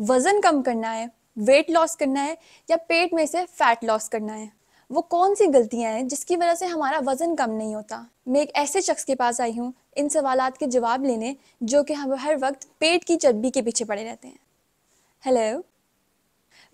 वजन कम करना है वेट लॉस करना है या पेट में से फैट लॉस करना है वो कौन सी गलतियां हैं जिसकी वजह से हमारा वजन कम नहीं होता मैं एक ऐसे शख्स के पास आई हूँ इन सवाल के जवाब लेने जो कि हम हर वक्त पेट की चर्बी के पीछे पड़े रहते हैं hello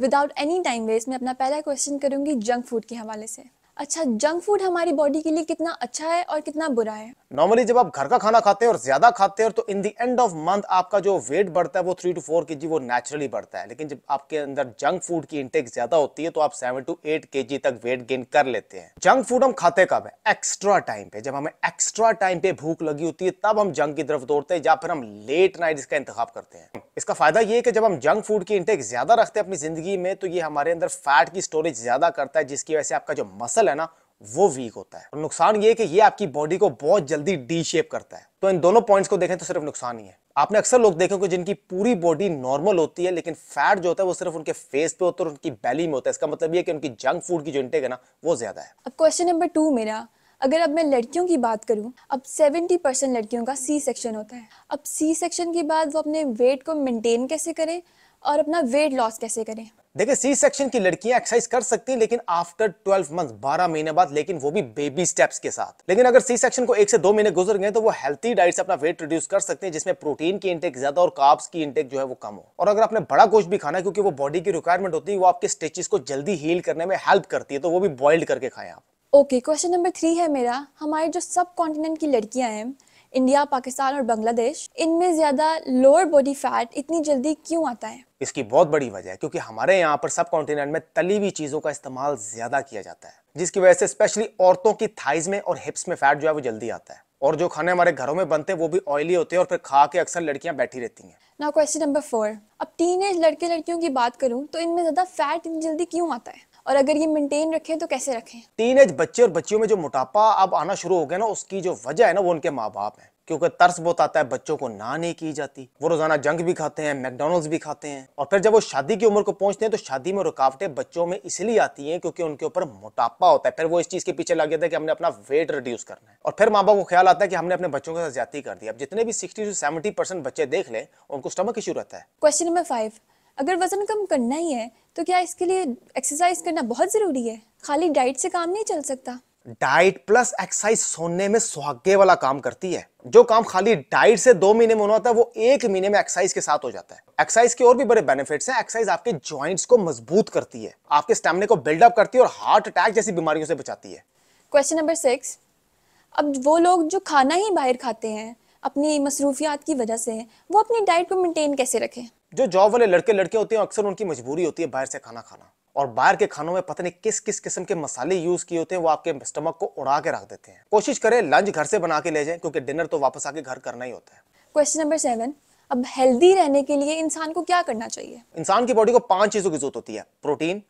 without any time waste मैं अपना पहला क्वेश्चन करूंगी जंक फूड के हवाले से अच्छा जंक फूड हमारी बॉडी के लिए कितना अच्छा है और कितना बुरा है नॉर्मली जब आप घर का खाना खाते हैं और ज्यादा खाते हैं तो in the end of month आपका जो वेट बढ़ता है वो थ्री टू फोर के वो नेचुरली बढ़ता है लेकिन जब आपके अंदर जंक फूड की इंटेक ज्यादा होती है तो आप सेवन टू एट के तक वेट गेन कर लेते हैं जंक फूड हम खाते कब है एक्स्ट्रा टाइम पे जब हमें एक्स्ट्रा टाइम पे भूख लगी होती है तब हम जंक की तरफ दौड़ते हैं या फिर हम लेट नाइट इसका इंतजाम करते हैं इसका फायदा ये है कि जब हम जंक फूड की इंटेक ज्यादा रखते हैं अपनी जिंदगी में तो ये हमारे अंदर फैट की स्टोरेज ज्यादा करता है जिसकी वजह से आपका जो मसल है ना वो वीक होता है और नुकसान ये कि ये आपकी बॉडी को बहुत जल्दी डी शेप करता है तो इन दोनों पॉइंट्स को देखें तो सिर्फ नुकसान ही है आपने अक्सर लोग देखे होंगे जिनकी पूरी बॉडी नॉर्मल होती है लेकिन फैट जो होता है वो सिर्फ उनके फेस पे होता है और उनकी बैली में होता है इसका मतलब ये कि उनकी जंक फूड की जो इंटेक है ना वो ज्यादा है अब क्वेश्चन नंबर टू मेरा अगर अब मैं लड़कियों की बात करूं अब 70 परसेंट लड़कियों का सी सेक्शन होता है अब सी सेक्शन के बाद वो अपने वेट को मेंटेन कैसे करें और अपना वेट लॉस कैसे करें देखिए सी सेक्शन की लड़कियां एक्सरसाइज कर सकती हैं लेकिन आफ्टर 12 मंथ 12 महीने बाद लेकिन वो भी बेबी स्टेप्स के साथ लेकिन अगर सी सेक्शन को एक से दो महीने गुजर गए तो वो हेल्थी डाइट से अपना वेट रिड्यूस कर सकते हैं जिसमें प्रोटीन की इंटेक ज्यादा और काब्स की इंटेक जो है वो कम हो और अगर आपने बड़ा गोश्त भी खाना क्योंकि वो बॉडी की रिक्वायरमेंट होती है वो आपके स्टेचेस को जल्दी हील करने में हेल्प करती है तो वो भी बॉइल्ड करके खाएं आप ओके क्वेश्चन नंबर थ्री है मेरा हमारे जो सब कॉन्टिनेंट की लड़कियां हैं इंडिया पाकिस्तान और बांग्लादेश इनमें ज़्यादा लोअर बॉडी फैट इतनी जल्दी क्यों आता है इसकी बहुत बड़ी वजह है क्योंकि हमारे यहाँ पर सब कॉन्टिनेंट में तली हुई चीज़ों का इस्तेमाल ज़्यादा किया जाता है जिसकी वजह से स्पेशली औरतों की थाइज में और हिप्स में फैट जो है वो जल्दी आता है और जो खाने हमारे घरों में बनते हैं वो भी ऑयली होते हैं और फिर खा के अक्सर लड़कियां बैठी रहती हैं ना क्वेश्चन नंबर फोर अब टीन लड़के लड़कियों की बात करूं तो इनमें ज़्यादा फैट इतनी जल्दी क्यों आता है और अगर ये मेंटेन रखें तो कैसे रखें तीन एज बच्चे और बच्चियों में जो मोटापा अब आना शुरू हो गया ना उसकी जो वजह है ना वो उनके माँ बाप है क्योंकि तर्स बहुत आता है बच्चों को ना नहीं की जाती वो रोजाना जंग भी खाते हैं मैकडोनल्ड्स भी खाते हैं और फिर जब वो शादी की उम्र को पहुंचते हैं तो शादी में रुकावटें बच्चों में इसलिए आती हैं क्योंकि उनके ऊपर मोटापा होता है फिर वो इस चीज के पीछे लग जाता है कि हमने अपना वेट रिड्यूस करना है और फिर माँ बाप को ख्याल आता है कि हमने अपने बच्चों के साथ ज्यादा कर दिया अब जितने भी सिक्सटी टू सेवेंटी बच्चे देख लें उनको स्टमक इशू रहता है क्वेश्चन नंबर फाइव अगर वजन कम करना ही है तो क्या इसके लिए एक्सरसाइज करना बहुत जरूरी है खाली डाइट से काम नहीं चल सकता डाइट प्लस एक्सरसाइज सोने में सुहागे वाला काम करती है जो काम खाली डाइट से दो महीने में होना होता है वो एक महीने में एक्सरसाइज के साथ हो जाता है एक्सरसाइज के और भी बड़े बेनिफिट्स हैं एक्सरसाइज आपके जॉइंट्स को मजबूत करती है आपके स्टेमिने को बिल्डअप करती है और हार्ट अटैक जैसी बीमारियों से बचाती है क्वेश्चन नंबर सिक्स अब वो लोग जो खाना ही बाहर खाते हैं अपनी मसरूफियात की वजह से वो अपनी डाइट को मेंटेन कैसे रखें जो जॉब वाले लड़के लड़के होते हैं अक्सर उनकी मजबूरी होती है बाहर से खाना खाना और बाहर के खानों में पता नहीं किस किस किस्म के मसाले यूज किए होते हैं वो आपके स्टमक को उड़ा के रख देते हैं कोशिश करें लंच घर से बना के ले जाएं क्योंकि डिनर तो वापस आके घर करना ही होता है क्वेश्चन नंबर सेवन अब हेल्दी रहने के लिए इंसान को क्या करना चाहिए इंसान की बॉडी को पांच चीजों की जरूरत होती है protein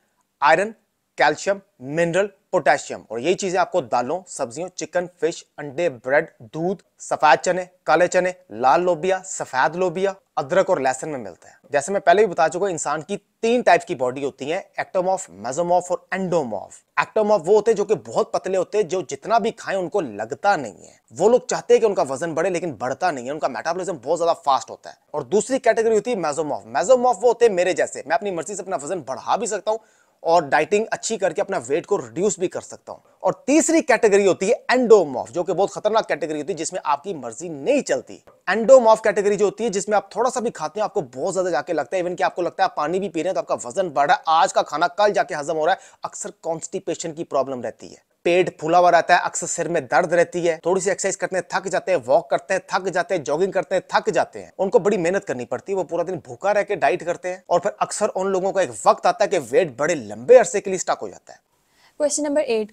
iron calcium mineral potassium और यही चीजें आपको दालों सब्जियों चिकन फिश अंडे ब्रेड दूध सफेद चने काले चने लाल लोबिया सफेद लोबिया अदरक और लहसन में मिलता है जैसे मैं पहले भी बता चुका इंसान की तीन टाइप की बॉडी होती है एक्टोमॉफ मेजोमॉफ और एंडोमॉफ एक्टोमॉफ वो होते हैं जो कि बहुत पतले होते हैं जो जितना भी खाएं उनको लगता नहीं है वो लोग चाहते हैं कि उनका वजन बढ़े लेकिन बढ़ता नहीं है उनका मेटाबॉलिज्म बहुत ज्यादा फास्ट होता है और दूसरी कैटेगरी होती है मेजोमॉफ मेजोमॉफ वो होते हैं मेरे जैसे मैं अपनी मर्जी से अपना वजन बढ़ा भी सकता हूँ और डाइटिंग अच्छी करके अपना वेट को रिड्यूस भी कर सकता हूं और तीसरी कैटेगरी होती है एंडोमॉफ जो कि बहुत खतरनाक कैटेगरी होती है जिसमें आपकी मर्जी नहीं चलती एंडोमॉफ कैटेगरी जो होती है जिसमें आप थोड़ा सा भी खाते हो आपको बहुत ज्यादा जाके लगता है इवन कि आपको लगता है आप पानी भी पी रहे हैं तो आपका वजन बढ़ रहा है आज का खाना कल जाके हजम हो रहा है अक्सर कॉन्स्टिपेशन की प्रॉब्लम रहती है पेट फूला हुआ रहता है अक्सर सिर में दर्द रहती है थोड़ी सी एक्सरसाइज करते हैं थक जाते हैं वॉक करते हैं थक जाते हैं जॉगिंग करते हैं थक जाते हैं उनको बड़ी मेहनत करनी पड़ती है वो पूरा दिन भूखा रह के डाइट करते हैं और फिर अक्सर उन लोगों का एक वक्त आता है कि वेट बड़े लंबे अरसे के लिए स्टॉक हो जाता है क्वेश्चन नंबर एट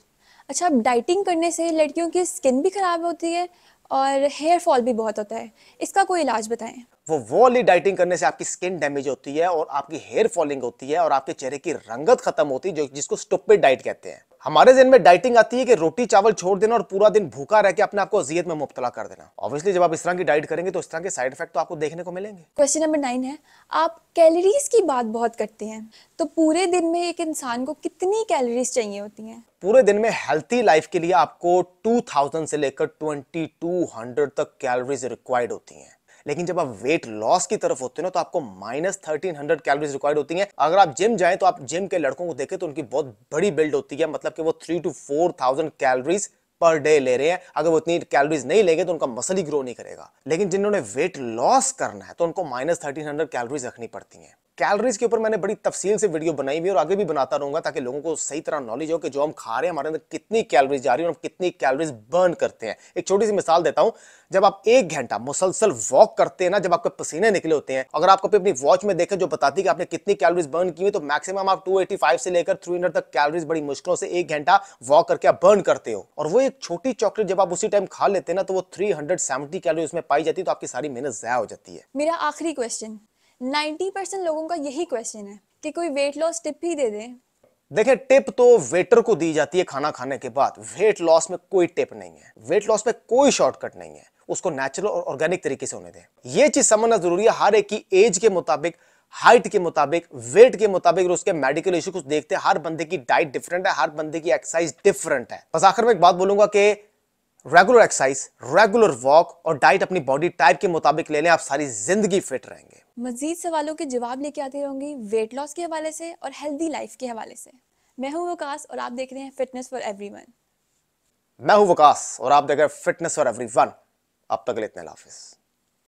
अच्छा डाइटिंग करने से लड़कियों की स्किन भी खराब होती है और हेयर फॉल भी बहुत होता है इसका कोई इलाज बताएं वो वो वाली डाइटिंग करने से आपकी स्किन डैमेज होती है और आपकी हेयर फॉलिंग होती है और आपके चेहरे की रंगत खत्म होती है जो जिसको स्टुपिड डाइट कहते हैं हमारे दिन में डाइटिंग आती है कि रोटी चावल छोड़ देना और पूरा दिन भूखा रह के अपने आपको अजियत में मुबतला कर देना ऑब्वियसली जब आप इस तरह की डाइट करेंगे तो इस तरह के साइड इफेक्ट तो आपको देखने को मिलेंगे क्वेश्चन नंबर नाइन है आप कैलोरीज की बात बहुत करते हैं तो पूरे दिन में एक इंसान को कितनी कैलोरीज चाहिए होती है पूरे दिन में हेल्थी लाइफ के लिए आपको थाउजेंड से लेकर हंड्रेड तक कैलोरीज रिक्वायर्ड होती है लेकिन जब आप वेट लॉस की तरफ होते हैं ना तो आपको minus thirteen hundred calories required होती है अगर आप जिम जाए तो आप जिम के लड़कों को देखें तो उनकी बहुत बड़ी बिल्ड होती है मतलब कि वो three two four thousand calories per day ले रहे हैं अगर वो इतनी कैलोरीज नहीं लेंगे तो उनका मसल ही ग्रो नहीं करेगा लेकिन जिन्होंने वेट लॉस करना है तो उनको माइनस थर्टीन हंड्रेड कैलोरीज रखनी पड़ती हैं कैलोरीज के ऊपर मैंने बड़ी तफसील से वीडियो बनाई हुई और आगे भी बनाता रहूंगा ताकि लोगों को सही तरह नॉलेज हो कि जो हम खा रहे हैं हमारे अंदर कितनी कैलोरीज जा रही है और हम कितनी कैलोरीज बर्न करते हैं एक छोटी सी मिसाल देता हूं जब आप एक घंटा मुसलसल वॉक करते हैं ना जब आपके पसीने निकले होते हैं अगर आप कभी अपनी वॉच में देखें जो बताती है कि आपने कितनी कैलोरीज बर्न की हुई तो मैक्सिमम आप टू से लेकर थ्री तक कैलोरीज बड़ी मुश्किलों से एक घंटा वॉक करके आप बर्न करते हो और वो एक छोटी चॉकलेट जब आप उसी टाइम खा लेते ना तो वो 370 कैलोरी उसमें पाई जाती है तो आपकी सारी मेहनत जया हो जाती है मेरा आखिरी क्वेश्चन 90 परसेंट लोगों का यही क्वेश्चन है कि कोई वेट लॉस टिप ही दे दे देखिए टिप तो वेटर को दी जाती है खाना खाने के बाद वेट लॉस में कोई टिप नहीं है वेट लॉस में कोई शॉर्टकट नहीं है उसको नेचुरल और ऑर्गेनिक तरीके से होने दें ये चीज समझना जरूरी है हर एक की एज के मुताबिक हाइट के मुताबिक वेट के मुताबिक और उसके मेडिकल इश्यू कुछ देखते हैं हर बंदे की डाइट डिफरेंट है हर बंदे की एक्सरसाइज डिफरेंट है बस आखिर में एक बात बोलूंगा कि रेगुलर एक्सरसाइज रेगुलर वॉक और डाइट अपनी बॉडी टाइप के मुताबिक ले लें आप सारी जिंदगी फिट रहेंगे मजीद सवालों के जवाब लेके आती रहूंगी वेट लॉस के हवाले से और हेल्दी लाइफ के हवाले से मैं हूँ वकास और आप देख रहे हैं फिटनेस फॉर एवरी मैं हूँ वकास और आप देख रहे हैं फिटनेस फॉर एवरी अब तक इतना हाफिज़